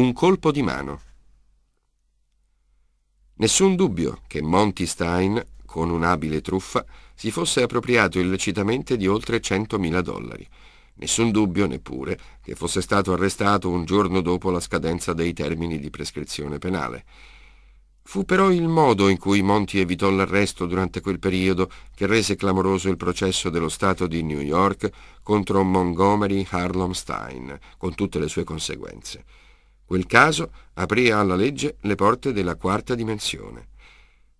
Un colpo di mano. Nessun dubbio che Monty Stein, con un'abile truffa, si fosse appropriato illecitamente di oltre 100.000 dollari. Nessun dubbio neppure che fosse stato arrestato un giorno dopo la scadenza dei termini di prescrizione penale. Fu però il modo in cui Monti evitò l'arresto durante quel periodo che rese clamoroso il processo dello Stato di New York contro Montgomery Harlem Stein, con tutte le sue conseguenze. Quel caso aprì alla legge le porte della quarta dimensione.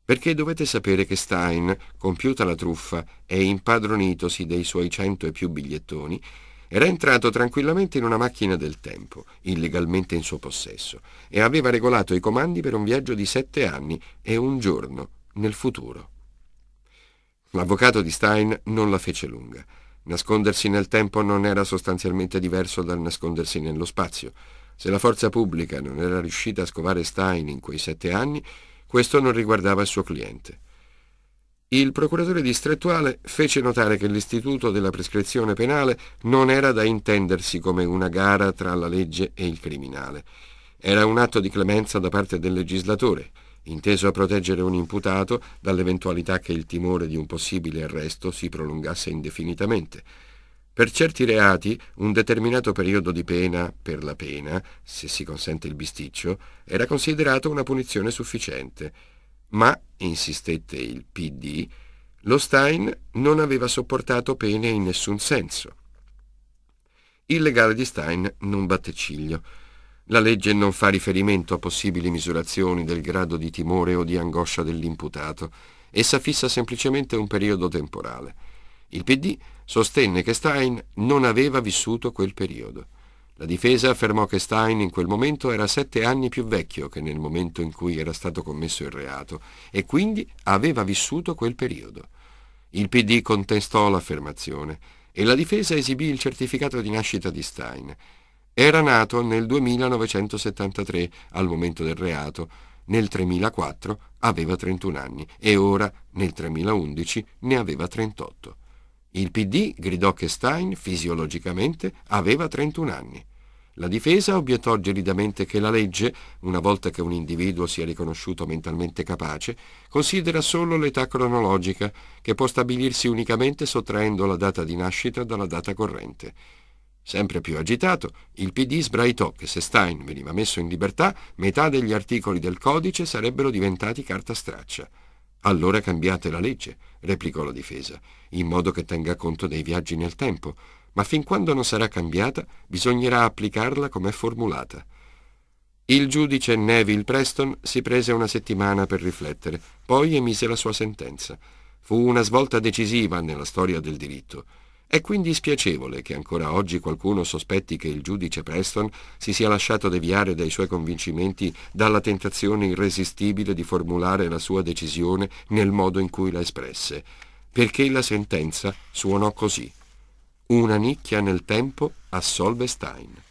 Perché dovete sapere che Stein, compiuta la truffa e impadronitosi dei suoi cento e più bigliettoni, era entrato tranquillamente in una macchina del tempo, illegalmente in suo possesso, e aveva regolato i comandi per un viaggio di sette anni e un giorno nel futuro. L'avvocato di Stein non la fece lunga. Nascondersi nel tempo non era sostanzialmente diverso dal nascondersi nello spazio. Se la forza pubblica non era riuscita a scovare Stein in quei sette anni, questo non riguardava il suo cliente. Il procuratore distrettuale fece notare che l'istituto della prescrizione penale non era da intendersi come una gara tra la legge e il criminale. Era un atto di clemenza da parte del legislatore, inteso a proteggere un imputato dall'eventualità che il timore di un possibile arresto si prolungasse indefinitamente per certi reati un determinato periodo di pena per la pena, se si consente il bisticcio, era considerato una punizione sufficiente. Ma, insistette il PD, lo Stein non aveva sopportato pene in nessun senso. Il legale di Stein non batte ciglio. La legge non fa riferimento a possibili misurazioni del grado di timore o di angoscia dell'imputato. Essa fissa semplicemente un periodo temporale. Il PD sostenne che Stein non aveva vissuto quel periodo. La difesa affermò che Stein in quel momento era sette anni più vecchio che nel momento in cui era stato commesso il reato e quindi aveva vissuto quel periodo. Il PD contestò l'affermazione e la difesa esibì il certificato di nascita di Stein. Era nato nel 2973, al momento del reato, nel 3004 aveva 31 anni e ora, nel 3011, ne aveva 38. Il PD gridò che Stein, fisiologicamente, aveva 31 anni. La difesa obiettò gelidamente che la legge, una volta che un individuo sia riconosciuto mentalmente capace, considera solo l'età cronologica, che può stabilirsi unicamente sottraendo la data di nascita dalla data corrente. Sempre più agitato, il PD sbraitò che se Stein veniva messo in libertà, metà degli articoli del codice sarebbero diventati carta straccia. Allora cambiate la legge, replicò la difesa, in modo che tenga conto dei viaggi nel tempo, ma fin quando non sarà cambiata bisognerà applicarla come è formulata. Il giudice Neville Preston si prese una settimana per riflettere, poi emise la sua sentenza. Fu una svolta decisiva nella storia del diritto. È quindi spiacevole che ancora oggi qualcuno sospetti che il giudice Preston si sia lasciato deviare dai suoi convincimenti dalla tentazione irresistibile di formulare la sua decisione nel modo in cui la espresse, perché la sentenza suonò così. Una nicchia nel tempo assolve Stein.